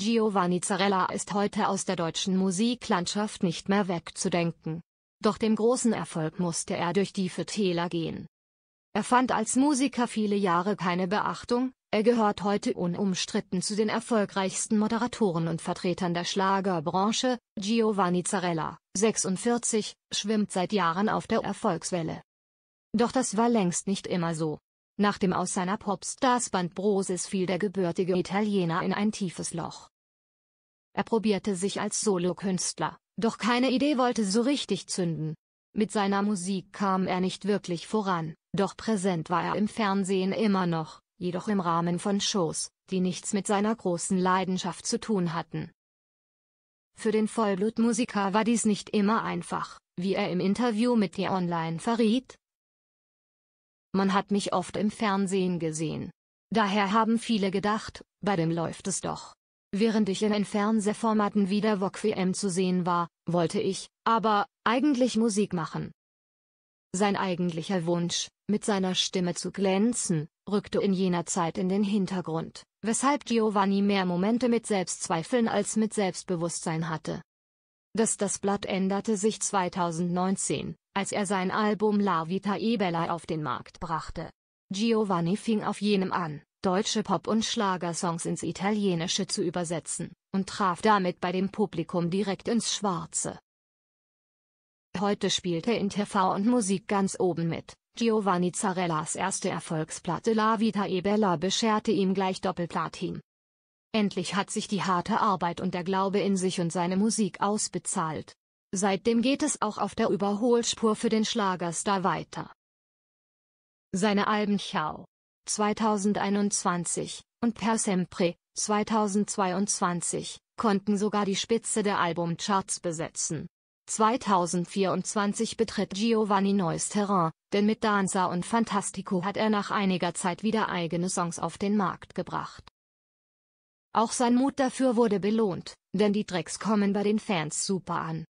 Giovanni Zarella ist heute aus der deutschen Musiklandschaft nicht mehr wegzudenken. Doch dem großen Erfolg musste er durch tiefe Täler gehen. Er fand als Musiker viele Jahre keine Beachtung, er gehört heute unumstritten zu den erfolgreichsten Moderatoren und Vertretern der Schlagerbranche. Giovanni Zarella, 46, schwimmt seit Jahren auf der Erfolgswelle. Doch das war längst nicht immer so. Nach dem Aus seiner Popstars-Band Broses fiel der gebürtige Italiener in ein tiefes Loch. Er probierte sich als Solokünstler, doch keine Idee wollte so richtig zünden. Mit seiner Musik kam er nicht wirklich voran, doch präsent war er im Fernsehen immer noch, jedoch im Rahmen von Shows, die nichts mit seiner großen Leidenschaft zu tun hatten. Für den Vollblutmusiker war dies nicht immer einfach, wie er im Interview mit The Online verriet, man hat mich oft im Fernsehen gesehen. Daher haben viele gedacht, bei dem läuft es doch. Während ich in den Fernsehformaten wie der Vogue WM zu sehen war, wollte ich, aber, eigentlich Musik machen. Sein eigentlicher Wunsch, mit seiner Stimme zu glänzen, rückte in jener Zeit in den Hintergrund, weshalb Giovanni mehr Momente mit Selbstzweifeln als mit Selbstbewusstsein hatte. Das das Blatt änderte sich 2019, als er sein Album La Vita e Bella auf den Markt brachte. Giovanni fing auf jenem an, deutsche Pop- und Schlagersongs ins Italienische zu übersetzen, und traf damit bei dem Publikum direkt ins Schwarze. Heute spielt er in TV und Musik ganz oben mit. Giovanni Zarellas erste Erfolgsplatte La Vita e Bella bescherte ihm gleich Doppelplatin. Endlich hat sich die harte Arbeit und der Glaube in sich und seine Musik ausbezahlt. Seitdem geht es auch auf der Überholspur für den Schlagerstar weiter. Seine Alben Chao 2021 und Per Sempre 2022 konnten sogar die Spitze der Albumcharts besetzen. 2024 betritt Giovanni neues Terrain, denn mit Danza und Fantastico hat er nach einiger Zeit wieder eigene Songs auf den Markt gebracht. Auch sein Mut dafür wurde belohnt, denn die Drecks kommen bei den Fans super an.